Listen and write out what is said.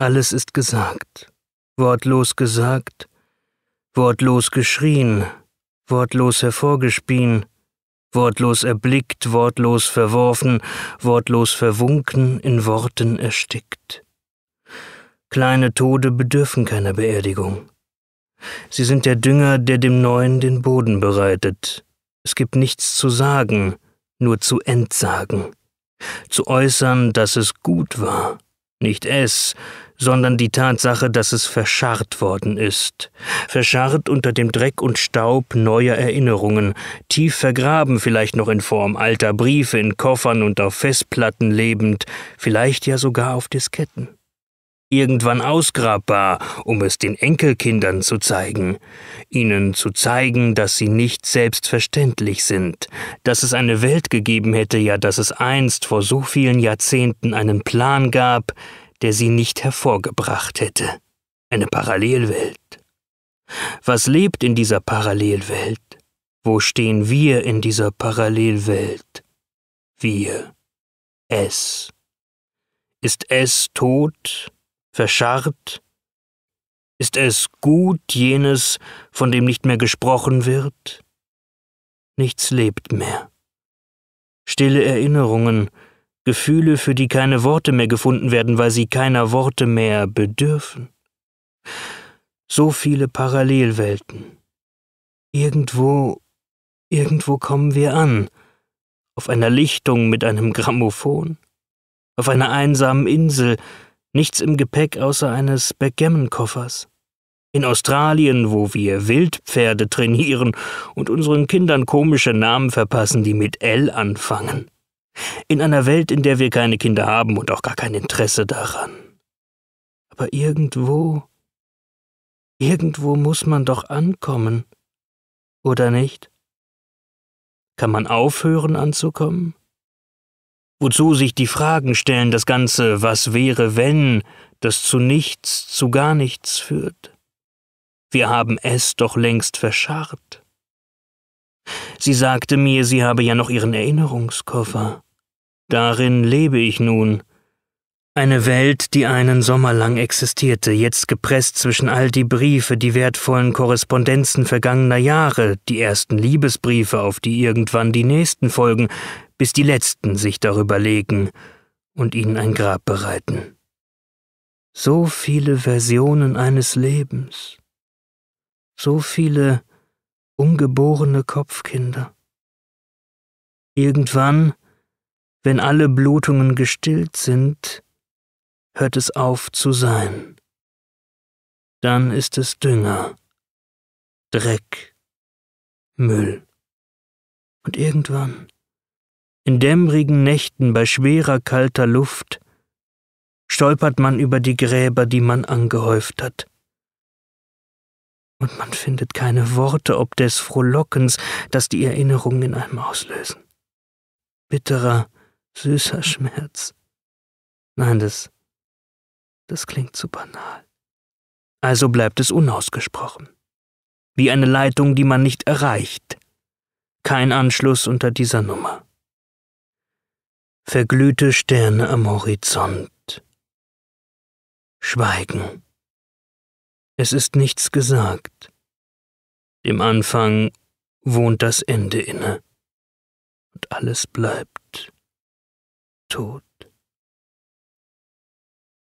Alles ist gesagt, wortlos gesagt, wortlos geschrien, wortlos hervorgespien, wortlos erblickt, wortlos verworfen, wortlos verwunken, in Worten erstickt. Kleine Tode bedürfen keiner Beerdigung. Sie sind der Dünger, der dem Neuen den Boden bereitet. Es gibt nichts zu sagen, nur zu entsagen, zu äußern, dass es gut war, nicht es, sondern die Tatsache, dass es verscharrt worden ist. Verscharrt unter dem Dreck und Staub neuer Erinnerungen, tief vergraben vielleicht noch in Form alter Briefe in Koffern und auf Festplatten lebend, vielleicht ja sogar auf Disketten irgendwann ausgrabbar, um es den Enkelkindern zu zeigen, ihnen zu zeigen, dass sie nicht selbstverständlich sind, dass es eine Welt gegeben hätte, ja dass es einst vor so vielen Jahrzehnten einen Plan gab, der sie nicht hervorgebracht hätte. Eine Parallelwelt. Was lebt in dieser Parallelwelt? Wo stehen wir in dieser Parallelwelt? Wir. Es. Ist es tot? verscharrt? Ist es gut, jenes, von dem nicht mehr gesprochen wird? Nichts lebt mehr. Stille Erinnerungen, Gefühle, für die keine Worte mehr gefunden werden, weil sie keiner Worte mehr bedürfen. So viele Parallelwelten. Irgendwo, irgendwo kommen wir an. Auf einer Lichtung mit einem Grammophon. Auf einer einsamen Insel, nichts im Gepäck außer eines Backgammon-Koffers. In Australien, wo wir Wildpferde trainieren und unseren Kindern komische Namen verpassen, die mit L anfangen. In einer Welt, in der wir keine Kinder haben und auch gar kein Interesse daran. Aber irgendwo, irgendwo muss man doch ankommen, oder nicht? Kann man aufhören anzukommen? wozu sich die Fragen stellen, das ganze Was wäre wenn, das zu nichts, zu gar nichts führt. Wir haben es doch längst verscharrt. Sie sagte mir, sie habe ja noch ihren Erinnerungskoffer. Darin lebe ich nun, eine Welt, die einen Sommer lang existierte, jetzt gepresst zwischen all die Briefe, die wertvollen Korrespondenzen vergangener Jahre, die ersten Liebesbriefe, auf die irgendwann die nächsten folgen, bis die letzten sich darüber legen und ihnen ein Grab bereiten. So viele Versionen eines Lebens, so viele ungeborene Kopfkinder. Irgendwann, wenn alle Blutungen gestillt sind, hört es auf zu sein. Dann ist es Dünger, Dreck, Müll. Und irgendwann, in dämmerigen Nächten bei schwerer kalter Luft, stolpert man über die Gräber, die man angehäuft hat. Und man findet keine Worte ob des Frohlockens, das die Erinnerungen in einem auslösen. Bitterer, süßer Schmerz. Nein, das das klingt zu banal. Also bleibt es unausgesprochen. Wie eine Leitung, die man nicht erreicht. Kein Anschluss unter dieser Nummer. Verglühte Sterne am Horizont. Schweigen. Es ist nichts gesagt. Dem Anfang wohnt das Ende inne. Und alles bleibt tot.